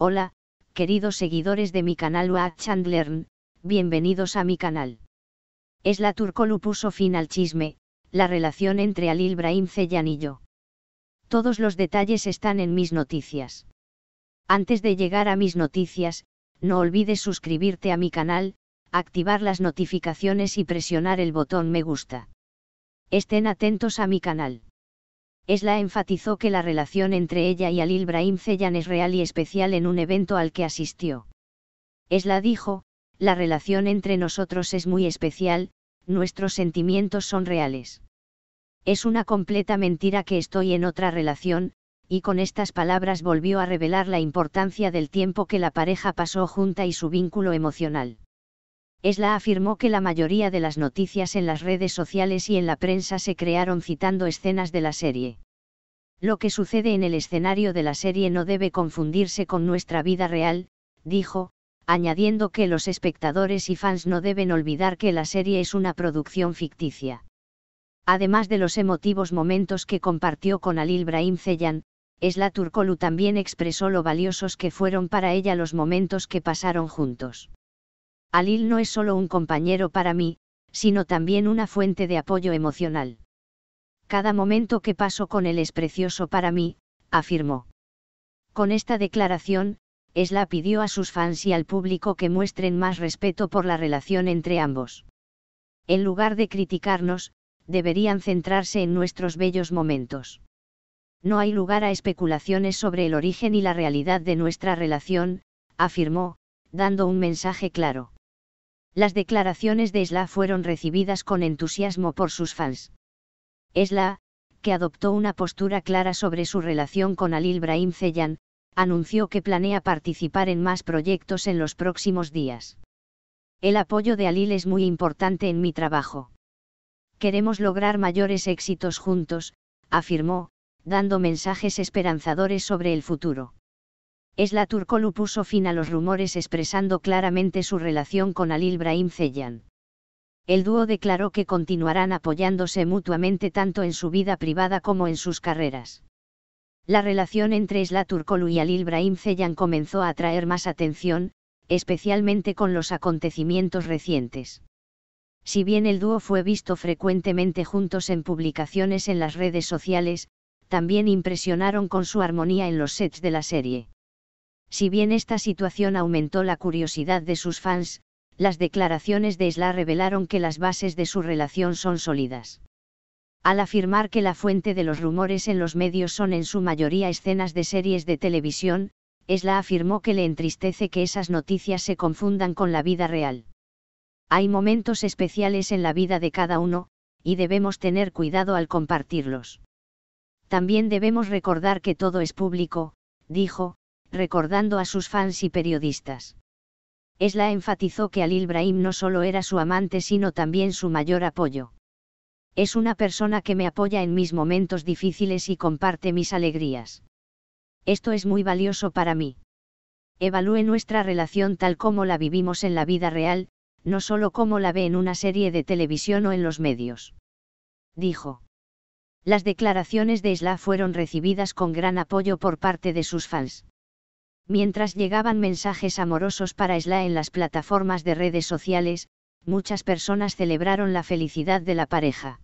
Hola, queridos seguidores de mi canal Watch and bienvenidos a mi canal. Es la Turcolu puso fin al chisme, la relación entre Alil Brahim Ceyan y yo. Todos los detalles están en mis noticias. Antes de llegar a mis noticias, no olvides suscribirte a mi canal, activar las notificaciones y presionar el botón me gusta. Estén atentos a mi canal. Esla enfatizó que la relación entre ella y Alil Brahim Zeyan es real y especial en un evento al que asistió. Esla dijo, la relación entre nosotros es muy especial, nuestros sentimientos son reales. Es una completa mentira que estoy en otra relación, y con estas palabras volvió a revelar la importancia del tiempo que la pareja pasó junta y su vínculo emocional. Esla afirmó que la mayoría de las noticias en las redes sociales y en la prensa se crearon citando escenas de la serie. Lo que sucede en el escenario de la serie no debe confundirse con nuestra vida real, dijo, añadiendo que los espectadores y fans no deben olvidar que la serie es una producción ficticia. Además de los emotivos momentos que compartió con Alil Ibrahim Zeyan, Esla Turkolu también expresó lo valiosos que fueron para ella los momentos que pasaron juntos. Alil no es solo un compañero para mí, sino también una fuente de apoyo emocional. Cada momento que paso con él es precioso para mí, afirmó. Con esta declaración, Esla pidió a sus fans y al público que muestren más respeto por la relación entre ambos. En lugar de criticarnos, deberían centrarse en nuestros bellos momentos. No hay lugar a especulaciones sobre el origen y la realidad de nuestra relación, afirmó, dando un mensaje claro. Las declaraciones de Isla fueron recibidas con entusiasmo por sus fans. Isla, que adoptó una postura clara sobre su relación con Alil Brahim Zeyan, anunció que planea participar en más proyectos en los próximos días. El apoyo de Alil es muy importante en mi trabajo. Queremos lograr mayores éxitos juntos, afirmó, dando mensajes esperanzadores sobre el futuro. Esla Turkolu puso fin a los rumores expresando claramente su relación con Alil Ibrahim El dúo declaró que continuarán apoyándose mutuamente tanto en su vida privada como en sus carreras. La relación entre Esla Turkolu y Alilbrahim Ibrahim comenzó a atraer más atención, especialmente con los acontecimientos recientes. Si bien el dúo fue visto frecuentemente juntos en publicaciones en las redes sociales, también impresionaron con su armonía en los sets de la serie. Si bien esta situación aumentó la curiosidad de sus fans, las declaraciones de Isla revelaron que las bases de su relación son sólidas. Al afirmar que la fuente de los rumores en los medios son en su mayoría escenas de series de televisión, esla afirmó que le entristece que esas noticias se confundan con la vida real. Hay momentos especiales en la vida de cada uno, y debemos tener cuidado al compartirlos. También debemos recordar que todo es público, dijo, recordando a sus fans y periodistas. Esla enfatizó que Alil Ibrahim no solo era su amante sino también su mayor apoyo. Es una persona que me apoya en mis momentos difíciles y comparte mis alegrías. Esto es muy valioso para mí. Evalúe nuestra relación tal como la vivimos en la vida real, no solo como la ve en una serie de televisión o en los medios. Dijo. Las declaraciones de Isla fueron recibidas con gran apoyo por parte de sus fans. Mientras llegaban mensajes amorosos para Sla en las plataformas de redes sociales, muchas personas celebraron la felicidad de la pareja.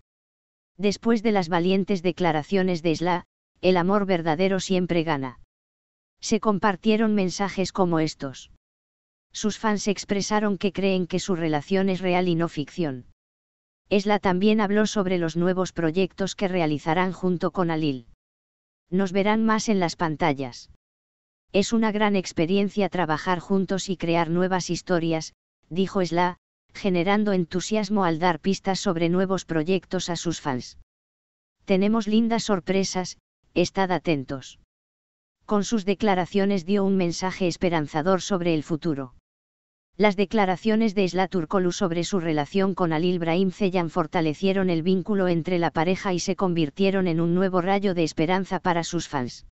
Después de las valientes declaraciones de Sla, el amor verdadero siempre gana. Se compartieron mensajes como estos. Sus fans expresaron que creen que su relación es real y no ficción. Esla también habló sobre los nuevos proyectos que realizarán junto con Alil. Nos verán más en las pantallas. Es una gran experiencia trabajar juntos y crear nuevas historias, dijo Sla, generando entusiasmo al dar pistas sobre nuevos proyectos a sus fans. Tenemos lindas sorpresas, estad atentos. Con sus declaraciones dio un mensaje esperanzador sobre el futuro. Las declaraciones de Sla Turkolu sobre su relación con al ibrahim Zeyan fortalecieron el vínculo entre la pareja y se convirtieron en un nuevo rayo de esperanza para sus fans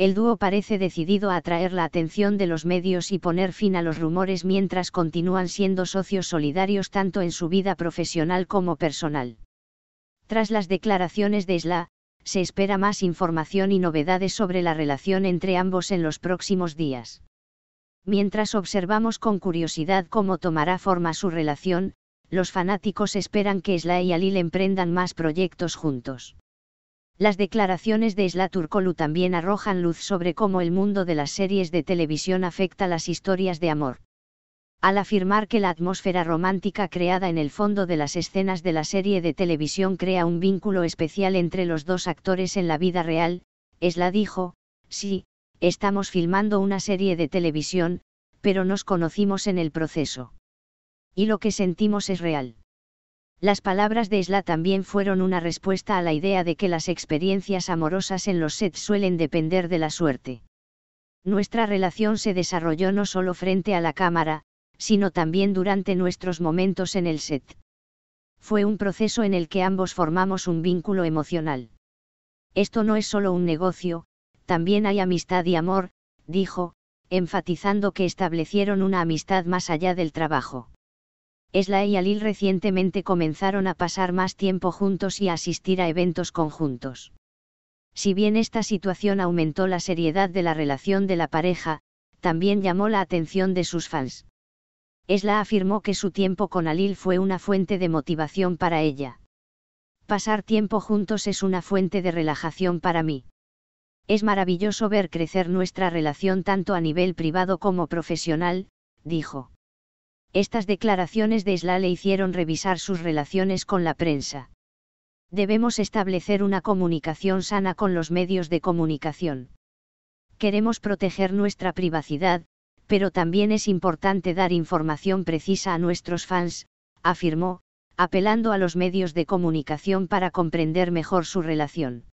el dúo parece decidido a atraer la atención de los medios y poner fin a los rumores mientras continúan siendo socios solidarios tanto en su vida profesional como personal. Tras las declaraciones de Isla, se espera más información y novedades sobre la relación entre ambos en los próximos días. Mientras observamos con curiosidad cómo tomará forma su relación, los fanáticos esperan que Isla y Alil emprendan más proyectos juntos. Las declaraciones de Isla Turkolu también arrojan luz sobre cómo el mundo de las series de televisión afecta las historias de amor. Al afirmar que la atmósfera romántica creada en el fondo de las escenas de la serie de televisión crea un vínculo especial entre los dos actores en la vida real, Esla dijo, sí, estamos filmando una serie de televisión, pero nos conocimos en el proceso. Y lo que sentimos es real. Las palabras de Isla también fueron una respuesta a la idea de que las experiencias amorosas en los sets suelen depender de la suerte. Nuestra relación se desarrolló no solo frente a la cámara, sino también durante nuestros momentos en el set. Fue un proceso en el que ambos formamos un vínculo emocional. Esto no es solo un negocio, también hay amistad y amor, dijo, enfatizando que establecieron una amistad más allá del trabajo. Esla y Alil recientemente comenzaron a pasar más tiempo juntos y a asistir a eventos conjuntos. Si bien esta situación aumentó la seriedad de la relación de la pareja, también llamó la atención de sus fans. Esla afirmó que su tiempo con Alil fue una fuente de motivación para ella. Pasar tiempo juntos es una fuente de relajación para mí. Es maravilloso ver crecer nuestra relación tanto a nivel privado como profesional, dijo. Estas declaraciones de Isla le hicieron revisar sus relaciones con la prensa. Debemos establecer una comunicación sana con los medios de comunicación. Queremos proteger nuestra privacidad, pero también es importante dar información precisa a nuestros fans, afirmó, apelando a los medios de comunicación para comprender mejor su relación.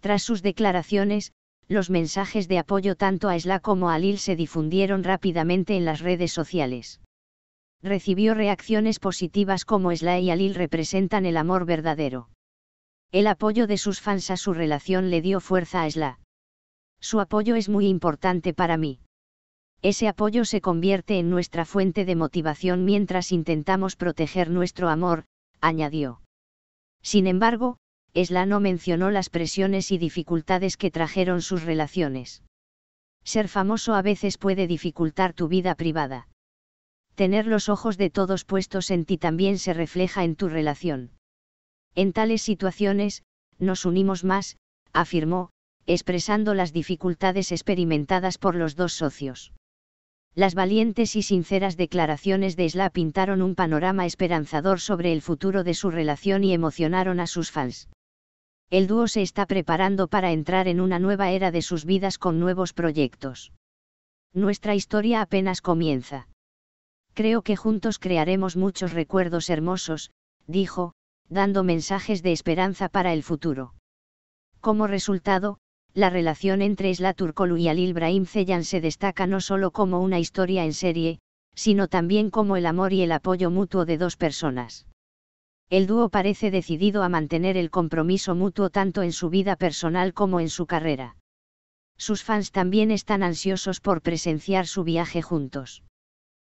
Tras sus declaraciones, los mensajes de apoyo tanto a Isla como a Lil se difundieron rápidamente en las redes sociales recibió reacciones positivas como Esla y Alil representan el amor verdadero. El apoyo de sus fans a su relación le dio fuerza a Sla. Su apoyo es muy importante para mí. Ese apoyo se convierte en nuestra fuente de motivación mientras intentamos proteger nuestro amor, añadió. Sin embargo, Esla no mencionó las presiones y dificultades que trajeron sus relaciones. Ser famoso a veces puede dificultar tu vida privada tener los ojos de todos puestos en ti también se refleja en tu relación. En tales situaciones, nos unimos más, afirmó, expresando las dificultades experimentadas por los dos socios. Las valientes y sinceras declaraciones de Isla pintaron un panorama esperanzador sobre el futuro de su relación y emocionaron a sus fans. El dúo se está preparando para entrar en una nueva era de sus vidas con nuevos proyectos. Nuestra historia apenas comienza. Creo que juntos crearemos muchos recuerdos hermosos, dijo, dando mensajes de esperanza para el futuro. Como resultado, la relación entre Isla Turkolu y Alil Ibrahim Zeyan se destaca no solo como una historia en serie, sino también como el amor y el apoyo mutuo de dos personas. El dúo parece decidido a mantener el compromiso mutuo tanto en su vida personal como en su carrera. Sus fans también están ansiosos por presenciar su viaje juntos.